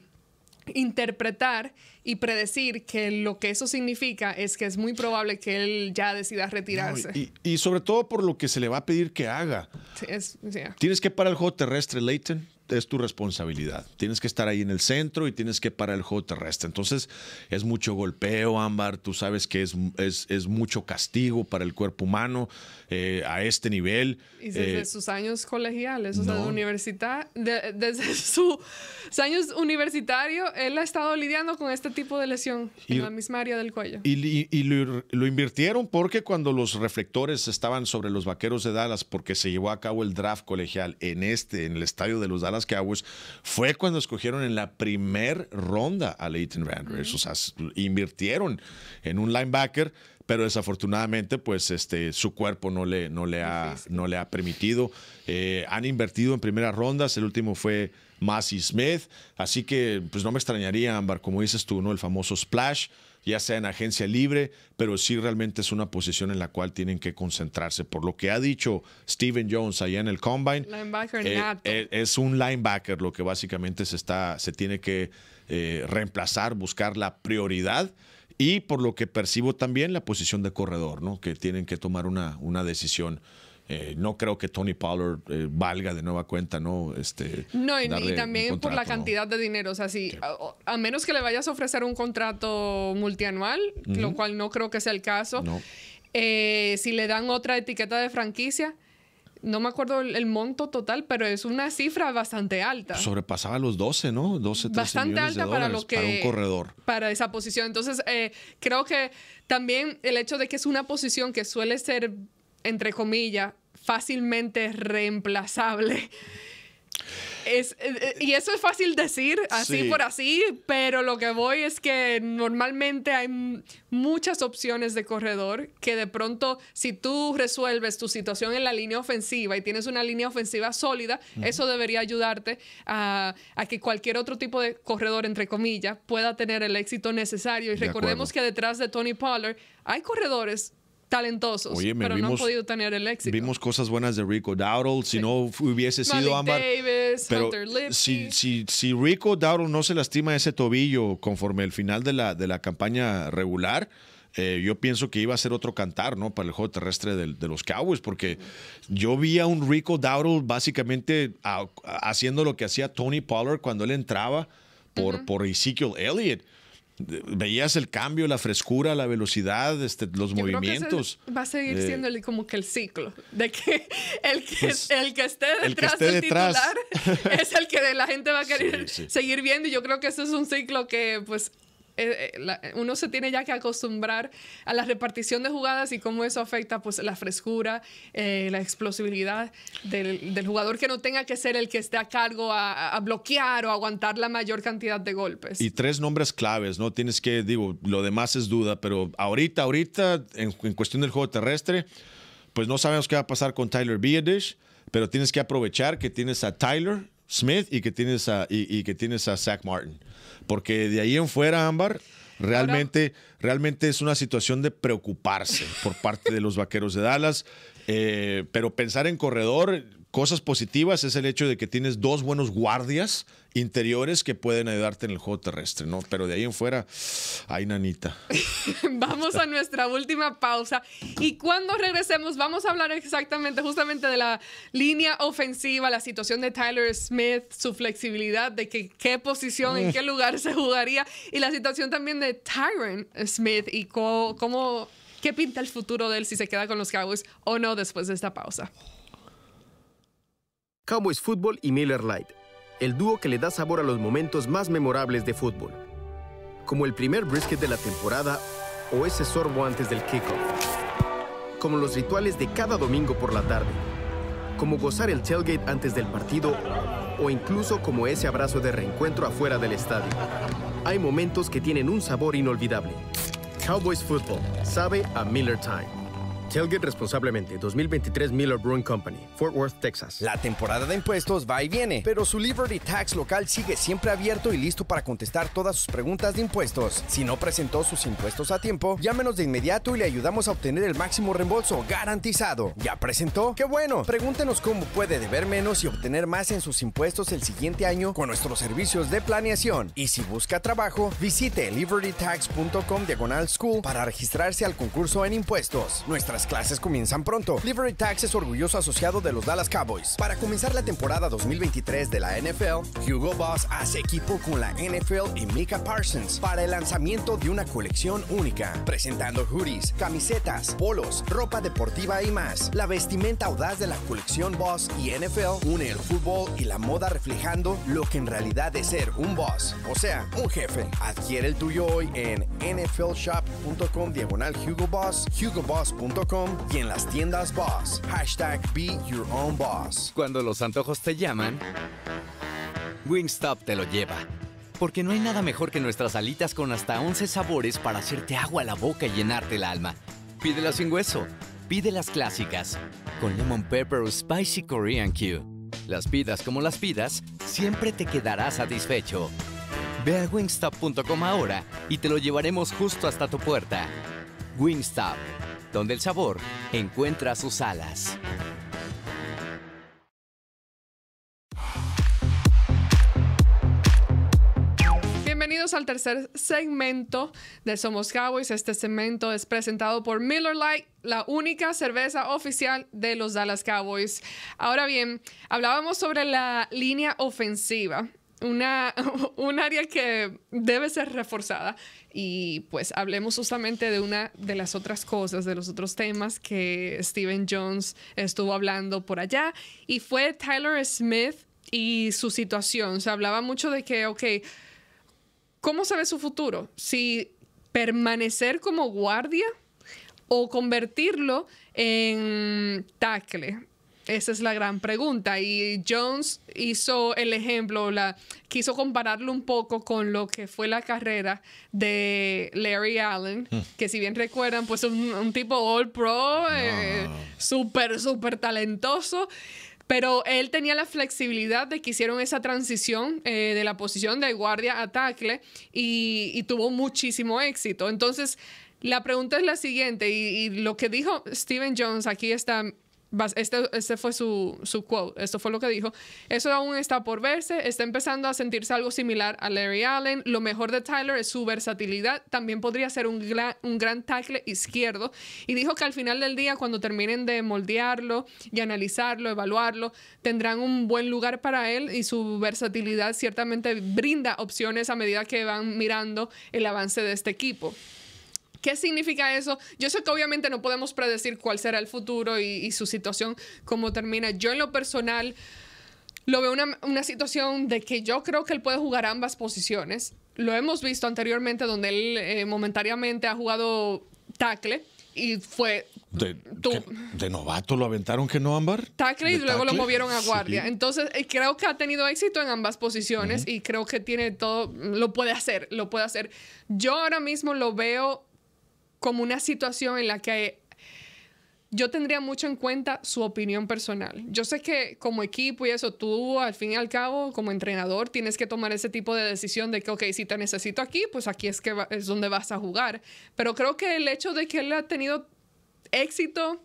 interpretar y predecir que lo que eso significa es que es muy probable que él ya decida retirarse. y, sobre todo por lo que se le va a pedir que haga. Tienes que parar el juego terrestre, Leighton es tu responsabilidad. Tienes que estar ahí en el centro y tienes que parar el juego terrestre. Entonces, es mucho golpeo, Ámbar. Tú sabes que es, es, mucho castigo para el cuerpo humano eh, a este nivel. Y desde eh, sus años colegiales, o sea, universidad, desde sus años universitario él ha estado lidiando con este tipo de lesión en la misma área del cuello. Y, lo, lo, invirtieron porque cuando los reflectores estaban sobre los vaqueros de Dallas, porque se llevó a cabo el draft colegial en este, en el estadio de los Dallas que fue cuando escogieron en la primer ronda a Leighton Randers O sea, invirtieron en un linebacker pero desafortunadamente pues este su cuerpo no le no le ha no le ha permitido eh, han invertido en primeras rondas el último fue Massey Smith así que pues no me extrañaría Ámbar como dices tú no el famoso splash ya sea en agencia libre, pero sí realmente es una posición en la cual tienen que concentrarse. Por lo que ha dicho Steven Jones allá en el combine, eh, eh, es un linebacker lo que básicamente se, está, se tiene que eh, reemplazar, buscar la prioridad. Y por lo que percibo también la posición de corredor, ¿no? que tienen que tomar una, una decisión. Eh, no creo que Tony Pollard eh, valga de nueva cuenta, ¿no? Este, no, y, también por la cantidad de dinero. O sea, si, a, menos que le vayas a ofrecer un contrato multianual, lo cual no creo que sea el caso, eh, si le dan otra etiqueta de franquicia, no me acuerdo el, monto total, pero es una cifra bastante alta. Sobrepasaba los 12, ¿no? 12, 13 bastante alta para lo que para un corredor. Para esa posición. Entonces, creo que también el hecho de que es una posición que suele ser entre comillas, fácilmente reemplazable. Eh, eh, y eso es fácil decir, así por así, pero lo que voy es que normalmente hay muchas opciones de corredor que de pronto, si tú resuelves tu situación en la línea ofensiva y tienes una línea ofensiva sólida, eso debería ayudarte a, que cualquier otro tipo de corredor, entre comillas, pueda tener el éxito necesario. Y recordemos que detrás de Tony Pollard hay corredores talentosos, pero no han podido tener el éxito. Vimos cosas buenas de Rico Dowdle, si no hubiese sido Amber. Davis, pero si, si, si, Rico Dowdle no se lastima ese tobillo conforme el final de la, de la campaña regular, eh, yo pienso que iba a ser otro cantar, ¿no? Para el juego terrestre de, los Cowboys, porque yo vi a un Rico Dowdle básicamente haciendo lo que hacía Tony Pollard cuando él entraba por, por Ezekiel Elliott veías el cambio, la frescura, la velocidad, este, los movimientos. va a seguir eh, siendo como que el ciclo, de que pues, el que, esté detrás del titular es el que la gente va a querer seguir viendo. Y yo creo que eso es un ciclo que pues eh, eh, uno se tiene ya que acostumbrar a la repartición de jugadas y cómo eso afecta pues la frescura, eh, la explosibilidad del, jugador que no tenga que ser el que esté a cargo a, bloquear o aguantar la mayor cantidad de golpes. Y tres nombres claves, ¿no? Tienes que, digo, lo demás es duda, pero ahorita, ahorita, en, cuestión del juego terrestre, pues no sabemos qué va a pasar con Tyler Biadish, pero tienes que aprovechar que tienes a Tyler Smith y que tienes y que tienes a Zach Martin porque de ahí en fuera, Ámbar, realmente, realmente es una situación de preocuparse por parte de los Vaqueros de Dallas. Eh, pero pensar en corredor, cosas positivas es el hecho de que tienes dos buenos guardias interiores que pueden ayudarte en el juego terrestre, ¿no? Pero de ahí en fuera, hay nanita. vamos a nuestra última pausa. Y cuando regresemos, vamos a hablar exactamente, justamente de la línea ofensiva, la situación de Tyler Smith, su flexibilidad, de que, qué posición, en qué lugar se jugaría, y la situación también de Tyron Smith y cómo, cómo qué pinta el futuro de él si se queda con los Cowboys o no después de esta pausa. Cowboys Football y Miller Lite, el dúo que le da sabor a los momentos más memorables de fútbol, como el primer brisket de la temporada o ese sorbo antes del kickoff, como los rituales de cada domingo por la tarde, como gozar el tailgate antes del partido o incluso como ese abrazo de reencuentro afuera del estadio. Hay momentos que tienen un sabor inolvidable. Cowboys Football sabe a Miller Time. Tailgate responsablemente. 2023 Miller Brewing Company, Fort Worth, Texas. La temporada de impuestos va y viene, pero su Liberty Tax local sigue siempre abierto y listo para contestar todas sus preguntas de impuestos. Si no presentó sus impuestos a tiempo, llámenos de inmediato y le ayudamos a obtener el máximo reembolso garantizado. ¿Ya presentó? ¡Qué bueno! Pregúntenos cómo puede deber menos y obtener más en sus impuestos el siguiente año con nuestros servicios de planeación. Y si busca trabajo, visite libertytax.com diagonal school para registrarse al concurso en impuestos. Nuestra las clases comienzan pronto. Liberty Tax es orgulloso asociado de los Dallas Cowboys. Para comenzar la temporada 2023 de la NFL, Hugo Boss hace equipo con la NFL y Mika Parsons para el lanzamiento de una colección única, presentando hoodies, camisetas, polos, ropa deportiva y más. La vestimenta audaz de la colección Boss y NFL une el fútbol y la moda reflejando lo que en realidad es ser un boss, o sea, un jefe. Adquiere el tuyo hoy en nflshop.com diagonal Hugo Boss, hugoboss.com y en las tiendas Boss. Hashtag Be Your Own Boss. Cuando los antojos te llaman, Wingstop te lo lleva. Porque no hay nada mejor que nuestras alitas con hasta 11 sabores para hacerte agua a la boca y llenarte el alma. Pídelas sin hueso, pídelas clásicas, con Lemon Pepper o Spicy Korean Q. Las pidas como las pidas, siempre te quedarás satisfecho. Ve a wingstop.com ahora y te lo llevaremos justo hasta tu puerta. Wingstop donde el sabor encuentra sus alas. Bienvenidos al tercer segmento de Somos Cowboys. Este segmento es presentado por Miller Lite, la única cerveza oficial de los Dallas Cowboys. Ahora bien, hablábamos sobre la línea ofensiva una, un área que debe ser reforzada y pues hablemos justamente de una de las otras cosas, de los otros temas que Steven Jones estuvo hablando por allá y fue Tyler Smith y su situación. Se hablaba mucho de que, ok, ¿cómo sabe su futuro? Si permanecer como guardia o convertirlo en tackle esa es la gran pregunta. Y Jones hizo el ejemplo, la, quiso compararlo un poco con lo que fue la carrera de Larry Allen, hmm. que si bien recuerdan, pues un, tipo all pro, eh, súper, súper talentoso. Pero él tenía la flexibilidad de que hicieron esa transición eh, de la posición de guardia a tackle y, tuvo muchísimo éxito. Entonces, la pregunta es la siguiente, y, y, lo que dijo Steven Jones, aquí está este, fue su, su quote, esto fue lo que dijo, eso aún está por verse, está empezando a sentirse algo similar a Larry Allen, lo mejor de Tyler es su versatilidad, también podría ser un, gran, un gran tackle izquierdo y dijo que al final del día, cuando terminen de moldearlo y analizarlo, evaluarlo, tendrán un buen lugar para él y su versatilidad ciertamente brinda opciones a medida que van mirando el avance de este equipo. ¿Qué significa eso? Yo sé que obviamente no podemos predecir cuál será el futuro y, su situación, cómo termina. Yo en lo personal lo veo una, una situación de que yo creo que él puede jugar ambas posiciones. Lo hemos visto anteriormente donde él eh, momentáneamente ha jugado tackle y fue de, novato lo aventaron que no ámbar. Tackle y luego lo movieron a guardia. Entonces, eh, creo que ha tenido éxito en ambas posiciones y creo que tiene todo, lo puede hacer, lo puede hacer. Yo ahora mismo lo veo como una situación en la que yo tendría mucho en cuenta su opinión personal. Yo sé que como equipo y eso, tú al fin y al cabo, como entrenador, tienes que tomar ese tipo de decisión de que, ok, si te necesito aquí, pues aquí es, que es donde vas a jugar. Pero creo que el hecho de que él ha tenido éxito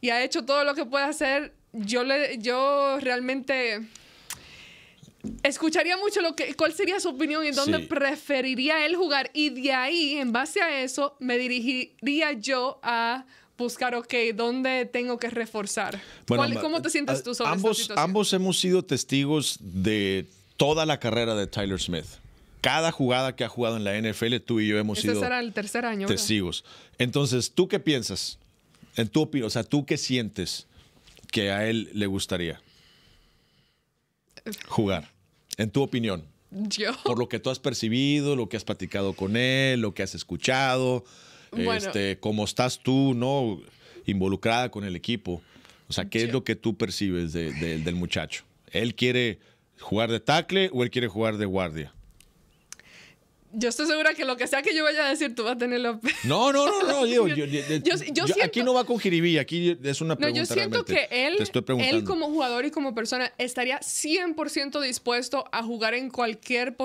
y ha hecho todo lo que puede hacer, yo, le, yo realmente escucharía mucho lo que, cuál sería su opinión y dónde preferiría él jugar. Y de ahí, en base a eso, me dirigiría yo a buscar, ok, ¿dónde tengo que reforzar? ¿Cómo te sientes tú sobre ambos, esta Ambos hemos sido testigos de toda la carrera de Tyler Smith. Cada jugada que ha jugado en la NFL, tú y yo hemos sido testigos. Entonces, ¿tú qué piensas? En tu o sea, ¿tú qué sientes que a él le gustaría? jugar? En tu opinión. Por lo que tú has percibido, lo que has platicado con él, lo que has escuchado, este, cómo estás tú, ¿no? Involucrada con el equipo. O sea, ¿qué es lo que tú percibes del muchacho? ¿Él quiere jugar de tackle o él quiere jugar de guardia? yo estoy segura que lo que sea que yo vaya a decir, tú vas a tener No, no, no, no. Digo, yo, aquí no va con jiribí. aquí es una pregunta. No, yo siento que él, él, como jugador y como persona, estaría 100% dispuesto a jugar en, cualquier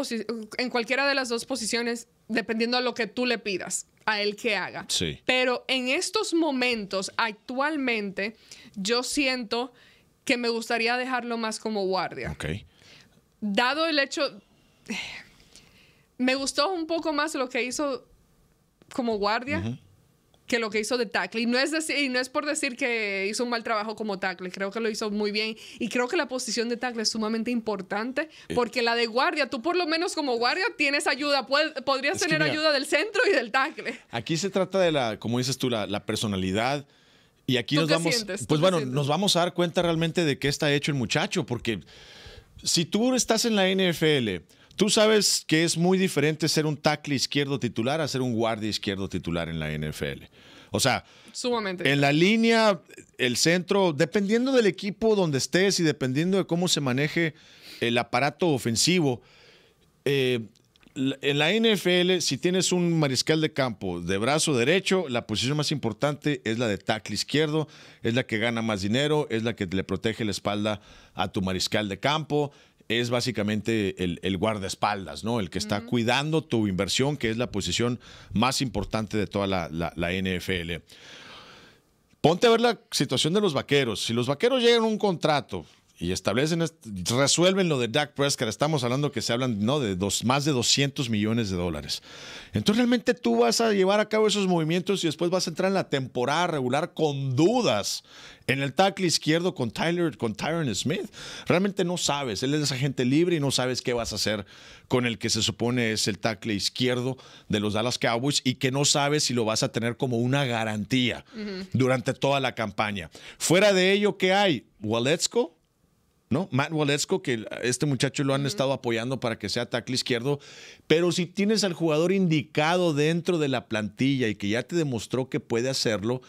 en cualquiera de las dos posiciones, dependiendo a lo que tú le pidas a él que haga. Sí. Pero en estos momentos, actualmente, yo siento que me gustaría dejarlo más como guardia. Ok. Dado el hecho me gustó un poco más lo que hizo como guardia que lo que hizo de tackle. Y no, es decir, no es por decir que hizo un mal trabajo como tackle, creo que lo hizo muy bien. Y creo que la posición de tackle es sumamente importante porque la de guardia, tú por lo menos como guardia tienes ayuda, podrías tener ayuda del centro y del tackle. Aquí se trata de la, como dices tú, la, personalidad. Y aquí nos vamos. pues bueno, nos vamos a dar cuenta realmente de qué está hecho el muchacho, porque si tú estás en la NFL Tú sabes que es muy diferente ser un tackle izquierdo titular a ser un guardia izquierdo titular en la NFL. O sea, En la línea, el centro, dependiendo del equipo donde estés y dependiendo de cómo se maneje el aparato ofensivo, eh, en la NFL, si tienes un mariscal de campo de brazo derecho, la posición más importante es la de tackle izquierdo, es la que gana más dinero, es la que le protege la espalda a tu mariscal de campo, es básicamente el, guardaespaldas, ¿no? El que está cuidando tu inversión, que es la posición más importante de toda la, la, NFL. Ponte a ver la situación de los vaqueros. Si los vaqueros llegan a un contrato y establecen, resuelven lo de Dak Prescott. Estamos hablando que se hablan ¿no? de dos, más de 200 millones de dólares. Entonces realmente tú vas a llevar a cabo esos movimientos y después vas a entrar en la temporada regular con dudas en el tackle izquierdo con Tyler, con Tyron Smith. Realmente no sabes, él es agente libre y no sabes qué vas a hacer con el que se supone es el tackle izquierdo de los Dallas Cowboys y que no sabes si lo vas a tener como una garantía durante toda la campaña. Fuera de ello, ¿qué hay? ¿Waletzko? ¿no? Matt Walesco, que este muchacho lo han estado apoyando para que sea tackle izquierdo, pero si tienes al jugador indicado dentro de la plantilla y que ya te demostró que puede hacerlo,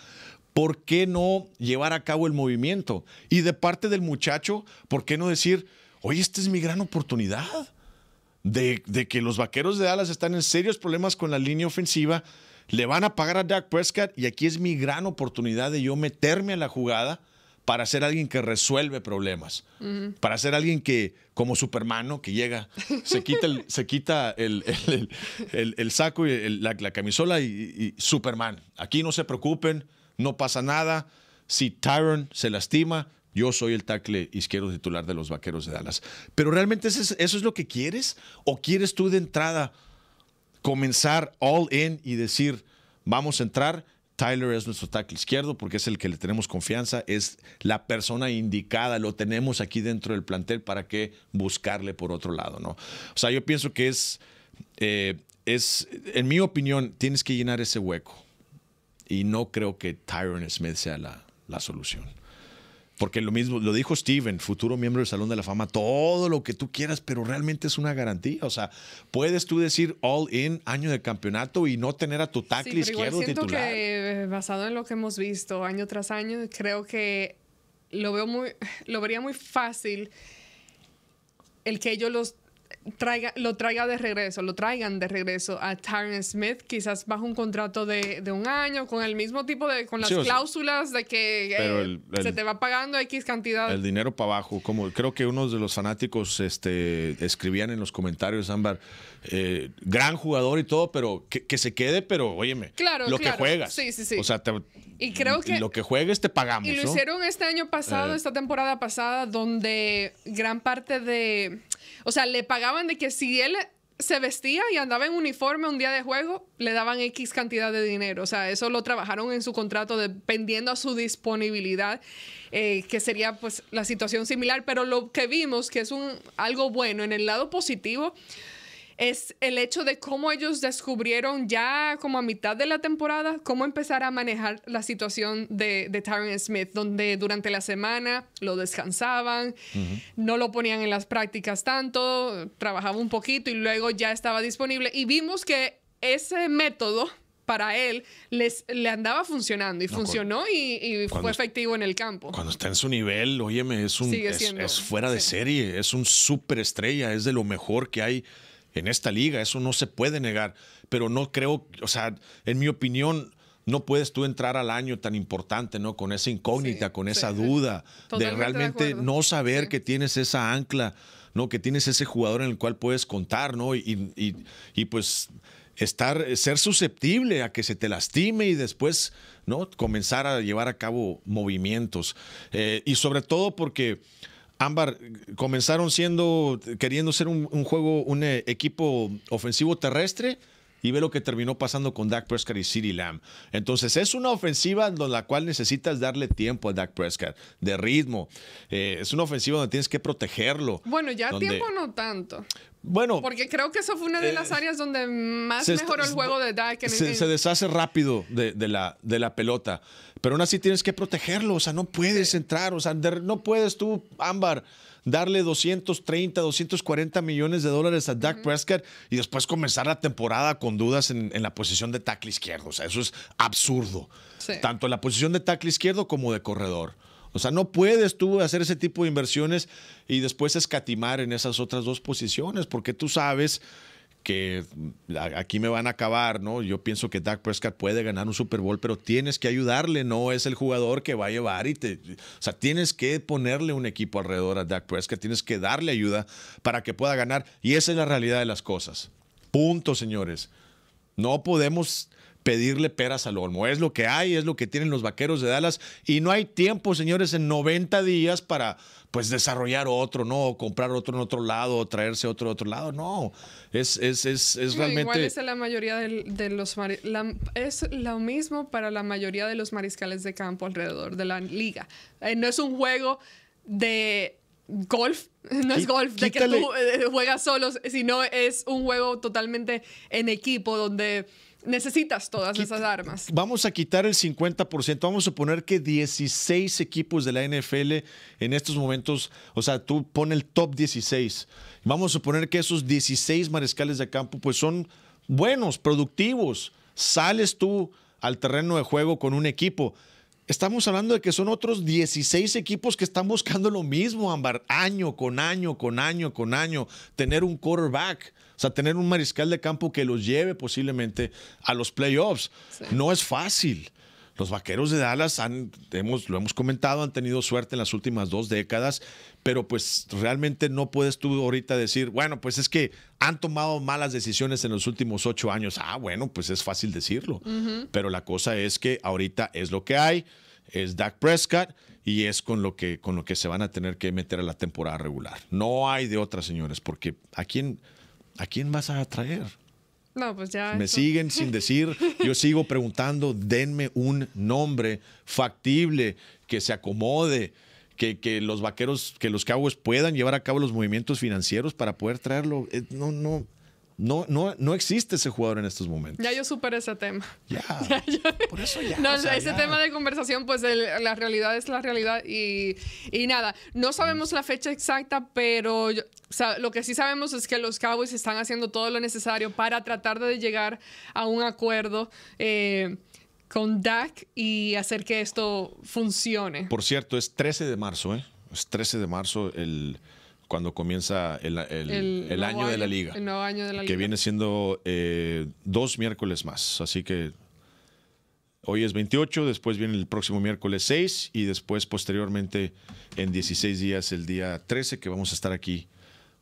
¿por qué no llevar a cabo el movimiento? Y de parte del muchacho, ¿por qué no decir, oye, esta es mi gran oportunidad? De, que los vaqueros de Dallas están en serios problemas con la línea ofensiva, le van a pagar a Dak Prescott y aquí es mi gran oportunidad de yo meterme a la jugada para ser alguien que resuelve problemas, para ser alguien que, como Superman, que llega, se quita el, saco y la, camisola y, Superman. Aquí no se preocupen, no pasa nada. Si Tyron se lastima, yo soy el tackle izquierdo titular de los Vaqueros de Dallas. Pero realmente es, eso es lo que quieres o quieres tú de entrada comenzar all in y decir, vamos a entrar Tyler es nuestro tackle izquierdo porque es el que le tenemos confianza, es la persona indicada, lo tenemos aquí dentro del plantel para que buscarle por otro lado, ¿no? O sea, yo pienso que es, eh, en mi opinión, tienes que llenar ese hueco y no creo que Tyron Smith sea la solución. Porque lo mismo, lo dijo Steven, futuro miembro del Salón de la Fama, todo lo que tú quieras, pero realmente es una garantía. O sea, puedes tú decir all in año de campeonato y no tener a tu tackle izquierdo siento Que, eh, basado en lo que hemos visto año tras año, creo que lo veo muy, lo vería muy fácil el que ellos los traiga, lo traiga de regreso, lo traigan de regreso a Tyron Smith, quizás bajo un contrato de, un año, con el mismo tipo de, con las cláusulas de que eh, se te va pagando X cantidad. El dinero para abajo, como creo que unos de los fanáticos este, escribían en los comentarios, Ámbar, eh, gran jugador y todo, pero que, se quede, pero óyeme, lo que juegas. Sí, sí, sí. O sea, te, y creo que lo que juegues te pagamos. Y lo hicieron este año pasado, eh. esta temporada pasada, donde gran parte de o sea, le pagaban de que si él se vestía y andaba en uniforme un día de juego, le daban X cantidad de dinero. O sea, eso lo trabajaron en su contrato dependiendo a su disponibilidad, eh, que sería pues la situación similar. Pero lo que vimos, que es un, algo bueno en el lado positivo, es el hecho de cómo ellos descubrieron ya como a mitad de la temporada, cómo empezar a manejar la situación de, de Tyron Smith, donde durante la semana lo descansaban, no lo ponían en las prácticas tanto, trabajaba un poquito y luego ya estaba disponible. Y vimos que ese método para él les, le andaba funcionando y funcionó y, fue efectivo en el campo. Cuando está en su nivel, óyeme, es, un, es, fuera de serie, es un superestrella, es de lo mejor que hay en esta liga, eso no se puede negar, pero no creo, o sea, en mi opinión, no puedes tú entrar al año tan importante, ¿no? Con esa incógnita, con esa duda, de realmente no saber que tienes esa ancla, ¿no? Que tienes ese jugador en el cual puedes contar, ¿no? Y, pues estar, ser susceptible a que se te lastime y después, ¿no? Comenzar a llevar a cabo movimientos. Eh, y sobre todo porque Ámbar, comenzaron siendo, queriendo ser un, juego, un eh, equipo ofensivo terrestre, y ve lo que terminó pasando con Dak Prescott y CeeDee Lamb. Entonces, es una ofensiva en la cual necesitas darle tiempo a Dak Prescott, de ritmo. Eh, es una ofensiva donde tienes que protegerlo. Bueno, ya tiempo no tanto. Bueno, porque creo que eso fue una de eh, las áreas donde más mejoró el juego de Dak. se, deshace rápido la, de la pelota. Pero aún así tienes que protegerlo, o sea, no puedes entrar, o sea, no puedes tú, Ámbar, darle 230, 240 millones de dólares a Dak Prescott y después comenzar la temporada con dudas en, la posición de tackle izquierdo. O sea, eso es absurdo. Tanto en la posición de tackle izquierdo como de corredor. O sea, no puedes tú hacer ese tipo de inversiones y después escatimar en esas otras dos posiciones, porque tú sabes que aquí me van a acabar, ¿no? Yo pienso que Dak Prescott puede ganar un Super Bowl, pero tienes que ayudarle, no es el jugador que va a llevar y te... O sea, tienes que ponerle un equipo alrededor a Dak Prescott, tienes que darle ayuda para que pueda ganar. Y esa es la realidad de las cosas. Punto, señores. No podemos pedirle peras al olmo. Es lo que hay, es lo que tienen los vaqueros de Dallas y no hay tiempo, señores, en 90 días para pues desarrollar otro, ¿no? comprar otro en otro lado, o traerse otro en otro lado. No, es, realmente... Igual es la mayoría de, los... es lo mismo para la mayoría de los mariscales de campo alrededor de la liga. Eh, no es un juego de golf, no es golf, de que tú eh, juegas solos, sino es un juego totalmente en equipo donde Necesitas todas esas armas. Vamos a quitar el 50%. Vamos a suponer que 16 equipos de la NFL en estos momentos, o sea, tú pones el top 16. Vamos a suponer que esos 16 mariscales de campo, pues son buenos, productivos. Sales tú al terreno de juego con un equipo. Estamos hablando de que son otros 16 equipos que están buscando lo mismo, año con año, con año, con año, tener un quarterback, o sea, tener un mariscal de campo que los lleve posiblemente a los playoffs. No es fácil. Los vaqueros de Dallas han, hemos, lo hemos comentado, han tenido suerte en las últimas dos décadas, pero pues realmente no puedes tú ahorita decir, bueno, pues es que han tomado malas decisiones en los últimos ocho años. Ah, bueno, pues es fácil decirlo, pero la cosa es que ahorita es lo que hay, es Dak Prescott y es con lo que con lo que se van a tener que meter a la temporada regular. No hay de otras, señores, porque ¿a quién a quién vas a atraer? No, pues ya. Me siguen sin decir. Yo sigo preguntando, denme un nombre factible que se acomode. Que, los vaqueros, que los cabos puedan llevar a cabo los movimientos financieros para poder traerlo. Eh, no, no, no, no, no existe ese jugador en estos momentos. Ya yo superé ese tema. Ya. Por eso ya. ese tema de conversación, pues la realidad es la realidad y, nada. No sabemos la fecha exacta, pero lo que sí sabemos es que los Cowboys están haciendo todo lo necesario para tratar de llegar a un acuerdo. Eh, con Dak y hacer que esto funcione. Por cierto, es 13 de marzo, ¿eh? Es 13 de marzo el, cuando comienza el, año, de la liga. El nuevo año de la liga. Que viene siendo eh, dos miércoles más. Así que hoy es 28, después viene el próximo miércoles 6 y después posteriormente en 16 días el día 13 que vamos a estar aquí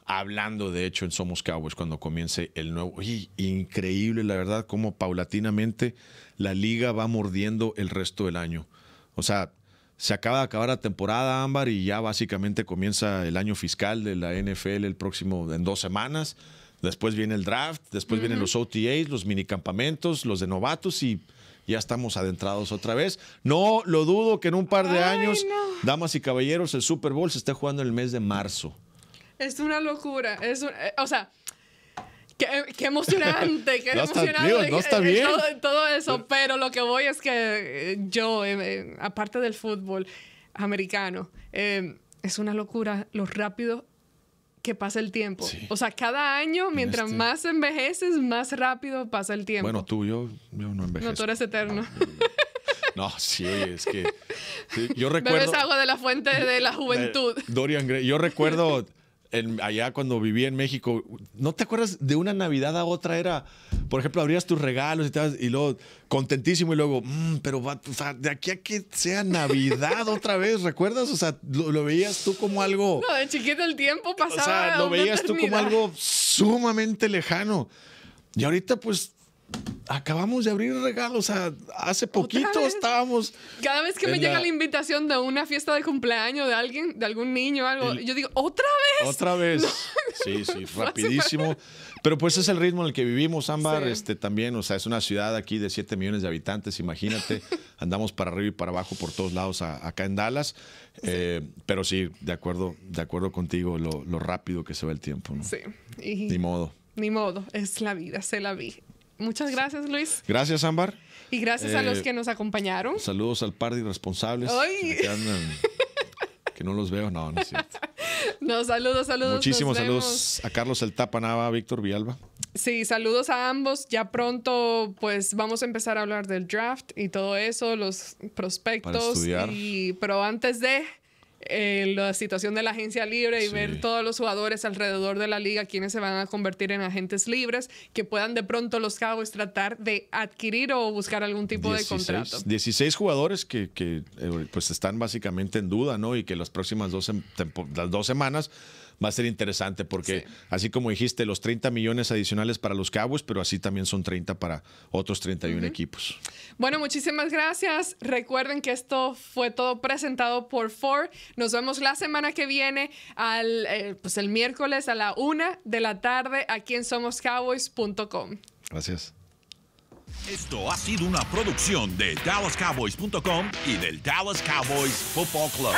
hablando de hecho en Somos Cowboys cuando comience el nuevo. increíble la verdad cómo paulatinamente la liga va mordiendo el resto del año. O sea, se acaba de acabar la temporada, Ámbar, y ya básicamente comienza el año fiscal de la NFL el próximo, en dos semanas. Después viene el draft, después vienen los OTAs, los minicampamentos, los de novatos y ya estamos adentrados otra vez. No lo dudo que en un par de años, damas y caballeros, el Super Bowl se esté jugando en el mes de marzo. Es una locura. Es eh, o sea, Qué, emocionante, qué emocionante. no está eh, bien. Todo, eso, eh. pero lo que voy es que eh, yo, aparte del fútbol americano, es una locura lo rápido que pasa el tiempo. O sea, cada año, mientras este más envejeces, más rápido pasa el tiempo. Bueno, tú, yo, no envejezco. No, tú eres eterno. No, sí, es que yo recuerdo. Bebes agua de la fuente de la juventud. Dorian Gray. Yo recuerdo allá cuando vivía en México, ¿no te acuerdas de una Navidad a otra? Era, por ejemplo, abrías tus regalos y, te, y luego contentísimo y luego, mm, pero va, o sea, de aquí a que sea Navidad otra vez, ¿recuerdas? O sea, lo, veías tú como algo... No, de chiquito el tiempo pasaba. lo veías tú como algo sumamente lejano. Y ahorita pues acabamos de abrir regalos. hace poquito estábamos. Cada vez que me llega la invitación de una fiesta de cumpleaños de alguien, de algún niño, algo, yo digo, ¿otra vez? Otra vez. Sí, sí, rapidísimo. Pero pues es el ritmo en el que vivimos, Ámbar. Este, también, o sea, es una ciudad aquí de 7 millones de habitantes, imagínate. Andamos para arriba y para abajo por todos lados acá en Dallas. Eh, pero sí, de acuerdo, de acuerdo contigo, lo, rápido que se va el tiempo, ¿no? Sí. Ni modo. Ni modo, es la vida, se la vi. Muchas gracias, Luis. Gracias, Ámbar. Y gracias a los eh, que nos acompañaron. Saludos al par de irresponsables. Que, andan, que no los veo, no, no es cierto. No, saludos, saludos. Muchísimos saludos a Carlos El Tapanaba, Víctor vialva Sí, saludos a ambos. Ya pronto, pues vamos a empezar a hablar del draft y todo eso, los prospectos. estudiar. pero antes de eh, la situación de la agencia libre y ver todos los jugadores alrededor de la liga, quienes se van a convertir en agentes libres, que puedan de pronto los cabos tratar de adquirir o buscar algún tipo de contrato. 16 jugadores que, que eh, pues están básicamente en duda, ¿no? Y que las próximas las dos semanas va a ser interesante porque así como dijiste, los 30 millones adicionales para los Cowboys, pero así también son 30 para otros 31 equipos. Bueno, muchísimas gracias. Recuerden que esto fue todo presentado por Ford. Nos vemos la semana que viene, al, eh, pues el miércoles a la una de la tarde aquí en SomosCowboys.com. Gracias. Esto ha sido una producción de DallasCowboys.com y del Dallas Cowboys Football Club.